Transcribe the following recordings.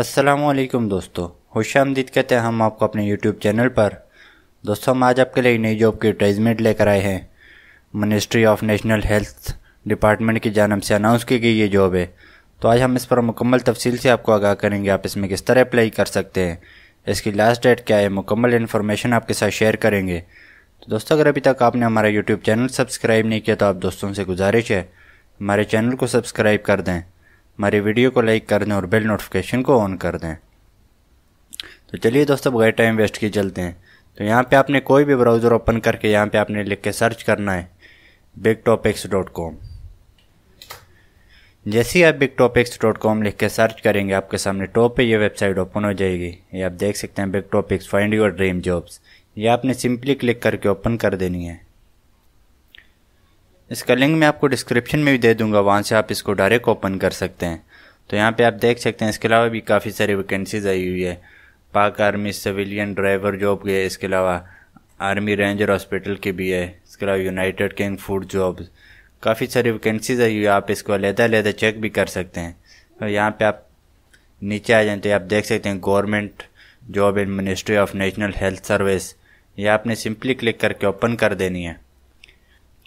असलम दोस्तों खुश आमदीद कहते हैं हम आपको अपने यूट्यूब चैनल पर दोस्तों हम आज आपके लिए नई जॉब की एडवर्टाइजमेंट लेकर आए हैं ministry of national health department की जानब से अनाउंस की गई ये जॉब है तो आज हम इस पर मुकम्मल तफसील से आपको आगाह करेंगे आप इसमें किस तरह अप्लाई कर सकते हैं इसकी लास्ट डेट क्या है मुकम्मल इन्फॉर्मेशन आपके साथ शेयर करेंगे तो दोस्तों अगर अभी तक आपने हमारा यूट्यूब चैनल सब्सक्राइब नहीं किया तो आप दोस्तों से गुजारिश है हमारे चैनल को सब्सक्राइब कर दें हमारी वीडियो को लाइक कर दें और बेल नोटिफिकेशन को ऑन कर दें तो चलिए दोस्तों बगैर टाइम वेस्ट किए चलते हैं तो यहाँ पे आपने कोई भी ब्राउज़र ओपन करके यहाँ पे आपने लिख के सर्च करना है बिग टॉपिक्स डॉट कॉम जैसे ही आप बिग टॉपिक्स डॉट कॉम लिख के सर्च करेंगे आपके सामने टॉप पे ये वेबसाइट ओपन हो जाएगी ये आप देख सकते हैं big topics find your dream jobs ये आपने सिंपली क्लिक करके ओपन कर देनी है इसका लिंक मैं आपको डिस्क्रिप्शन में भी दे दूंगा वहाँ से आप इसको डायरेक्ट ओपन कर सकते हैं तो यहाँ पे आप देख सकते हैं इसके अलावा भी काफ़ी सारी वैकेंसीज आई हुई है पाक आर्मी सिविलियन ड्राइवर जॉब के इसके अलावा आर्मी रेंजर हॉस्पिटल की भी है इसके अलावा यूनाइटेड किंग फूड जॉब काफ़ी सारी वैकेंसीज आई हुई है आप इसको अलहदा अलहदा चेक भी कर सकते हैं और तो यहाँ पर आप नीचे आ जाते तो आप देख सकते हैं government job in ministry of national health service ये आपने सिंपली क्लिक करके ओपन कर देनी है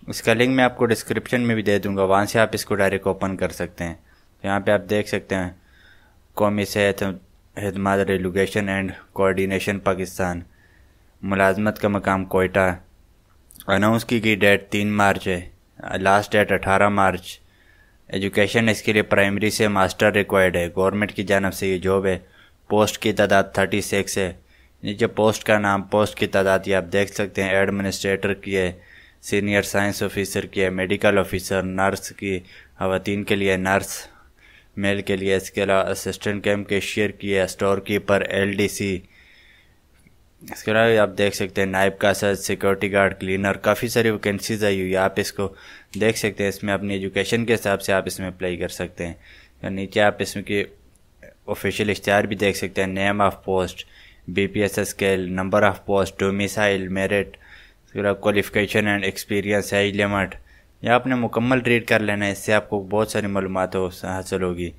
इसका लिंक मैं आपको डिस्क्रिप्शन में भी दे दूंगा वहाँ से आप इसको डायरेक्ट ओपन कर सकते हैं तो यहाँ पे आप देख सकते हैं कौमी सेहत खदमात रेलुकेशन एंड कोऑर्डिनेशन पाकिस्तान मुलाजमत का मकाम कोयटा अनाउंस की गई डेट तीन मार्च है लास्ट डेट अठारह मार्च एजुकेशन इसके लिए प्राइमरी से मास्टर रिक्वायर्ड है गवर्नमेंट की जानब से ये जॉब है पोस्ट की तादाद थर्टी सिक्स है नीचे पोस्ट का नाम पोस्ट की तादाद ये आप देख सकते हैं एडमिनिस्ट्रेटर की है सीनियर साइंस ऑफिसर की है मेडिकल ऑफिसर नर्स की खातन के लिए नर्स मेल के लिए इसके अलावा असिस्टेंट कैम्प कैशियर की है स्टोर कीपर सी इसके अलावा आप देख सकते हैं नाइब का सर सिक्योरिटी गार्ड क्लीनर काफ़ी सारी वैकेंसीज आई हुई है आप इसको देख सकते हैं इसमें अपनी एजुकेशन के हिसाब से आप इसमें अप्लाई कर सकते हैं नीचे आप इसमें की ऑफिशियल इश्तहार भी देख सकते हैं name of post B P S scale number of post domicile merit आप क्वालिफिकेशन एंड एक्सपीरियंस है लिमिट या आपने मुकम्मल रीड कर लेना है इससे आपको बहुत सारी मालूम हो, हासिल होगी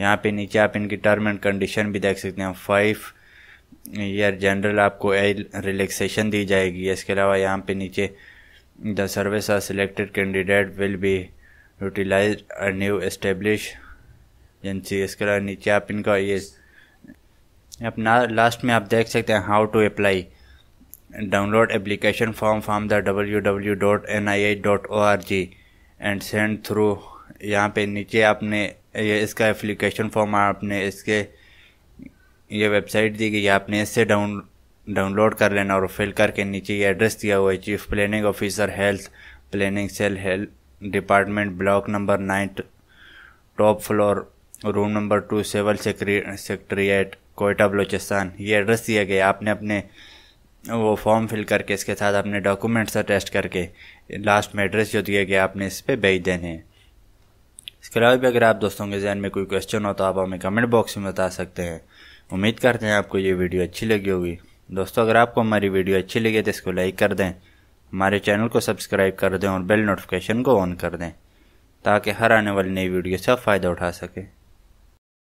यहाँ पे नीचे आप इनकी टर्म एंड कंडीशन भी देख सकते हैं फाइव ईयर जनरल आपको रिलैक्सेशन दी जाएगी इसके अलावा यहाँ पे नीचे the service of selected candidate will be utilize new establish agency इसके अलावा नीचे आप इनका ये अपना लास्ट में आप देख सकते हैं how to apply download application form from the www.nih.org and send through यहाँ पे नीचे आपने ये इसका एप्लीकेशन फॉर्म आपने इसके ये वेबसाइट दी गई है आपने इससे डाउन डाउनलोड कर लेना और फिल करके नीचे ये एड्रेस दिया हुआ है chief planning officer health planning cell health department block number nine top floor room number two civil secretariat Quetta Balochistan ये एड्रेस दिया गया आपने अपने वो फॉर्म फिल करके इसके साथ अपने डॉक्यूमेंट्स अटेस्ट करके लास्ट में एड्रेस जो दिया गया आपने इस पर भेज देने हैं इसके अलावा भी अगर आप दोस्तों के जहन में कोई क्वेश्चन हो तो आप हमें कमेंट बॉक्स में बता सकते हैं उम्मीद करते हैं आपको ये वीडियो अच्छी लगी होगी दोस्तों अगर आपको हमारी वीडियो अच्छी लगी तो इसको लाइक कर दें हमारे चैनल को सब्सक्राइब कर दें और बेल नोटिफिकेशन को ऑन कर दें ताकि हर आने वाली नई वीडियो से आप फ़ायदा उठा सकें